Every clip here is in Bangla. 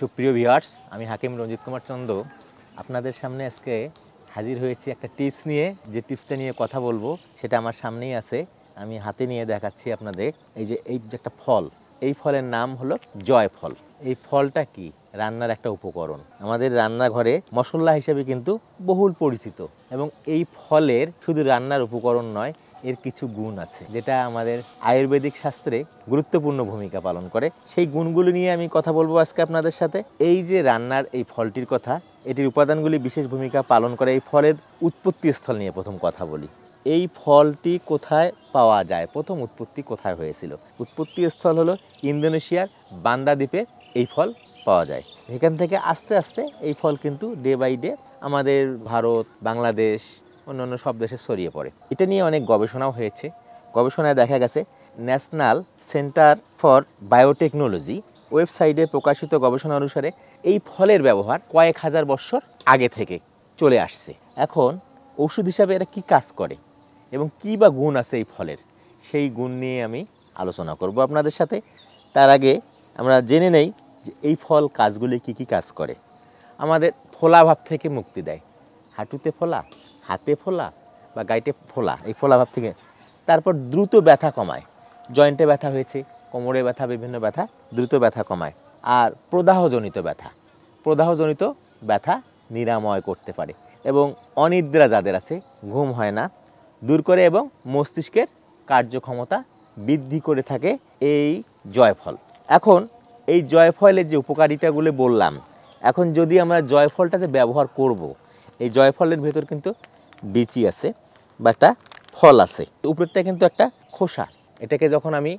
সুপ্রিয় ভিওয়ার্স আমি হাকিম রঞ্জিত কুমার চন্দ আপনাদের সামনে আজকে হাজির হয়েছি একটা টিপস নিয়ে যে টিপসটা নিয়ে কথা বলবো সেটা আমার সামনেই আছে আমি হাতে নিয়ে দেখাচ্ছি আপনাদের এই যে এই যে একটা ফল এই ফলের নাম হলো জয় ফল এই ফলটা কি রান্নার একটা উপকরণ আমাদের রান্নাঘরে মশলা হিসেবে কিন্তু বহুল পরিচিত এবং এই ফলের শুধু রান্নার উপকরণ নয় এর কিছু গুণ আছে যেটা আমাদের আয়ুর্বেদিক শাস্ত্রে গুরুত্বপূর্ণ ভূমিকা পালন করে সেই গুণগুলো নিয়ে আমি কথা বলবো আজকে আপনাদের সাথে এই যে রান্নার এই ফলটির কথা এটির উপাদানগুলি বিশেষ ভূমিকা পালন করে এই ফলের উৎপত্তি স্থল নিয়ে প্রথম কথা বলি এই ফলটি কোথায় পাওয়া যায় প্রথম উৎপত্তি কোথায় হয়েছিল উৎপত্তি স্থল হলো ইন্দোনেশিয়ার বান্দা দ্বীপে এই ফল পাওয়া যায় এখান থেকে আস্তে আস্তে এই ফল কিন্তু ডে বাই ডে আমাদের ভারত বাংলাদেশ অন্যান্য সব দেশে ছড়িয়ে পড়ে এটা নিয়ে অনেক গবেষণাও হয়েছে গবেষণায় দেখা গেছে ন্যাশনাল সেন্টার ফর বায়োটেকনোলজি ওয়েবসাইটে প্রকাশিত গবেষণা অনুসারে এই ফলের ব্যবহার কয়েক হাজার বছর আগে থেকে চলে আসছে এখন ওষুধ হিসাবে এটা কি কাজ করে এবং কি বা গুণ আছে এই ফলের সেই গুণ নিয়ে আমি আলোচনা করব আপনাদের সাথে তার আগে আমরা জেনে নেই যে এই ফল কাজগুলি কি কি কাজ করে আমাদের ফোলাভাব থেকে মুক্তি দেয় হাঁটুতে ফোলা হাতে ফোলা বা গাইটে ফোলা এই ফোলাভাব থেকে তারপর দ্রুত ব্যথা কমায় জয়েন্টে ব্যথা হয়েছে কোমরে ব্যথা বিভিন্ন ব্যথা দ্রুত ব্যথা কমায় আর প্রদাহজনিত ব্যথা প্রদাহজনিত ব্যথা নিরাময় করতে পারে এবং অনিদ্রা যাদের আছে ঘুম হয় না দূর করে এবং মস্তিষ্কের কার্যক্ষমতা বৃদ্ধি করে থাকে এই জয়ফল এখন এই জয়ফলের যে উপকারিতাগুলো বললাম এখন যদি আমরা জয়ফলটাতে ব্যবহার করব। এই জয়ফলের ভেতর কিন্তু বিচি আছে বা একটা ফল আছে উপরেরটা কিন্তু একটা খোসা এটাকে যখন আমি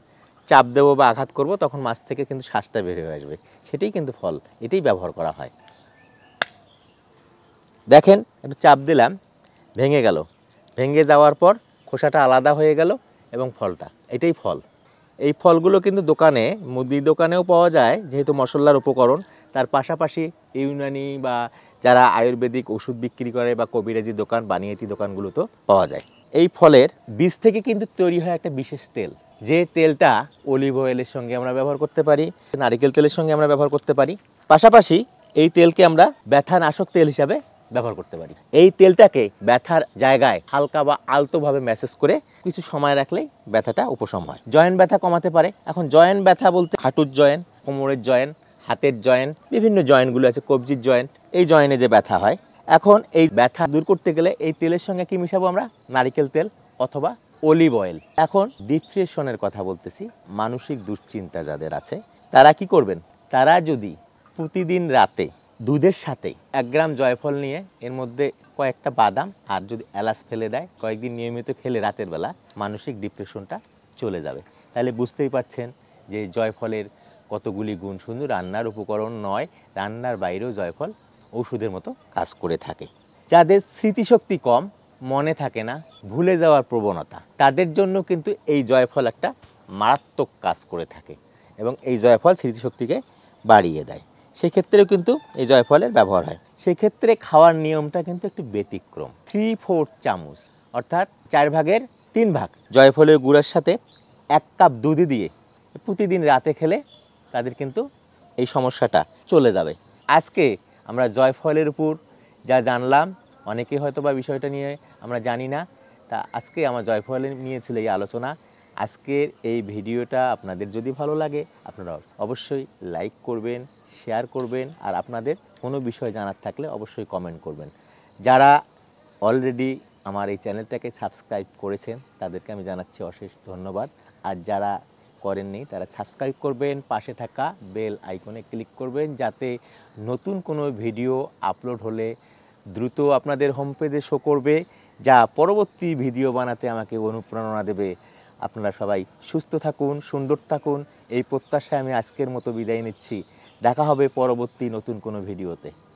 চাপ দেবো বা আঘাত করব তখন মাছ থেকে কিন্তু শ্বাসটা বের হয়ে আসবে সেটাই কিন্তু ফল এটাই ব্যবহার করা হয় দেখেন একটু চাপ দিলাম ভেঙে গেল ভেঙে যাওয়ার পর খোসাটা আলাদা হয়ে গেল এবং ফলটা এটাই ফল এই ফলগুলো কিন্তু দোকানে মুদি দোকানেও পাওয়া যায় যেহেতু মশলার উপকরণ তার পাশাপাশি ইউনানি বা যারা আয়ুর্বেদিক ওষুধ বিক্রি করে বা কবিরাজি দোকান বানিয়েতি দোকানগুলোতেও পাওয়া যায় এই ফলের বীজ থেকে কিন্তু তৈরি হয় একটা বিশেষ তেল যে তেলটা অলিভ অয়েলের সঙ্গে আমরা ব্যবহার করতে পারি নারিকেল তেলের সঙ্গে আমরা ব্যবহার করতে পারি পাশাপাশি এই তেলকে আমরা ব্যথা নাশক তেল হিসাবে ব্যবহার করতে পারি এই তেলটাকে ব্যথার জায়গায় হালকা বা আলতোভাবে ম্যাসেজ করে কিছু সময় রাখলেই ব্যথাটা উপশম হয় জয়েন ব্যথা কমাতে পারে এখন জয়েন ব্যথা বলতে হাঁটুর জয়েন কোমরের জয়েন হাতের জয়েন বিভিন্ন জয়েনগুলো আছে কবজির জয়েন্ট এই জয়েনে যে ব্যথা হয় এখন এই ব্যথা দূর করতে গেলে এই তেলের সঙ্গে কি মিশাবো আমরা নারিকেল তেল অথবা অলিভ অয়েল এখন ডিপ্রেশনের কথা বলতেছি মানসিক দুশ্চিন্তা যাদের আছে তারা কি করবেন তারা যদি প্রতিদিন রাতে দুধের সাথে এক গ্রাম জয়ফল নিয়ে এর মধ্যে কয়েকটা বাদাম আর যদি এলাচ ফেলে দেয় কয়েকদিন নিয়মিত খেলে রাতের বেলা মানসিক ডিপ্রেশনটা চলে যাবে তাহলে বুঝতেই পারছেন যে জয়ফলের কতগুলি গুণ শুধু রান্নার উপকরণ নয় রান্নার বাইরেও জয়ফল ওষুধের মতো কাজ করে থাকে যাদের স্মৃতিশক্তি কম মনে থাকে না ভুলে যাওয়ার প্রবণতা তাদের জন্য কিন্তু এই জয়ফল একটা মারাত্মক কাজ করে থাকে এবং এই জয়ফল স্মৃতিশক্তিকে বাড়িয়ে দেয় সেক্ষেত্রেও কিন্তু এই জয়ফলের ব্যবহার হয় সেক্ষেত্রে খাওয়ার নিয়মটা কিন্তু একটু ব্যতিক্রম থ্রি ফোর চামচ অর্থাৎ চার ভাগের তিন ভাগ জয়ফলের গুঁড়ার সাথে এক কাপ দুধ দিয়ে প্রতিদিন রাতে খেলে তাদের কিন্তু এই সমস্যাটা চলে যাবে আজকে আমরা জয়ফলের উপর যা জানলাম অনেকে হয়তো বা বিষয়টা নিয়ে আমরা জানি না তা আজকে আমার জয়ফল নিয়ে ছিল এই আলোচনা আজকের এই ভিডিওটা আপনাদের যদি ভালো লাগে আপনারা অবশ্যই লাইক করবেন শেয়ার করবেন আর আপনাদের কোনো বিষয় জানার থাকলে অবশ্যই কমেন্ট করবেন যারা অলরেডি আমার এই চ্যানেলটাকে সাবস্ক্রাইব করেছেন তাদেরকে আমি জানাচ্ছি অশেষ ধন্যবাদ আর যারা করেননি তারা সাবস্ক্রাইব করবেন পাশে থাকা বেল আইকনে ক্লিক করবেন যাতে নতুন কোনো ভিডিও আপলোড হলে দ্রুত আপনাদের হোম পেজে শো করবে যা পরবর্তী ভিডিও বানাতে আমাকে অনুপ্রেরণা দেবে আপনারা সবাই সুস্থ থাকুন সুন্দর থাকুন এই প্রত্যাশায় আমি আজকের মতো বিদায় নিচ্ছি দেখা হবে পরবর্তী নতুন কোনো ভিডিওতে